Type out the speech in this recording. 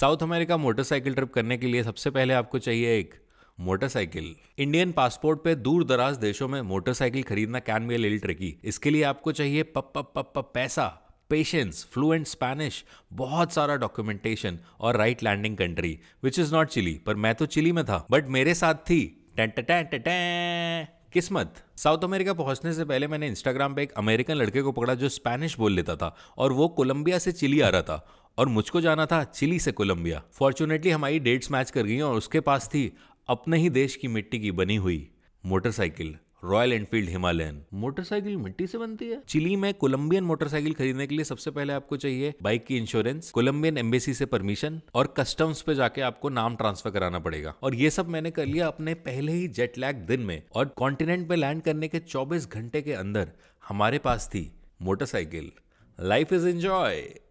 south America motorcycle trip करने के लिए सबसे पहले आपको चाहिए एक मोटरसाइकिल इंडियन पासपोर्ट पे दूर दराज देशों में मोटरसाइकिल खरीदना कैन बी ए लिल ट्रिकी इसके लिए आपको चाहिए पप्पा पप्पा पैसा पेशेंस फ्लुएंट स्पैनिश बहुत सारा डॉक्यूमेंटेशन और right landing country which is not Chile पर मैं तो चिली में था बट मेरे साथ थी टैं किस्मत साउथ अमेरिका पहुंचने से पहले मैंने इंस्टाग्राम पे एक अमेरिकन लड़के को पकड़ा जो स्पैनिश बोल लेता था और वो कोलंबिया से चिली आ रहा था और मुझको जाना था चिली से कोलंबिया फॉर्चुनेटली हमारी डेट्स मैच कर गई और उसके पास थी अपने ही देश की मिट्टी की बनी हुई motorcycle Royal Enfield Himalayan motorcycle मिट्टी से बनती है चिली में कोलंबियन मोटरसाइकिल खरीदने के लिए सबसे पहले आपको चाहिए बाइक की इंश्योरेंस कोलंबियन एम्बेसी से परमिशन और कस्टम्स पे जाके आपको नाम ट्रांसफर कराना पड़ेगा और ये सब मैंने कर लिया अपने पहले ही जेट लैग दिन में और कॉन्टिनेंट पे लैंड करने के चौबीस घंटे के अंदर हमारे पास थी मोटरसाइकिल लाइफ इज एंजॉय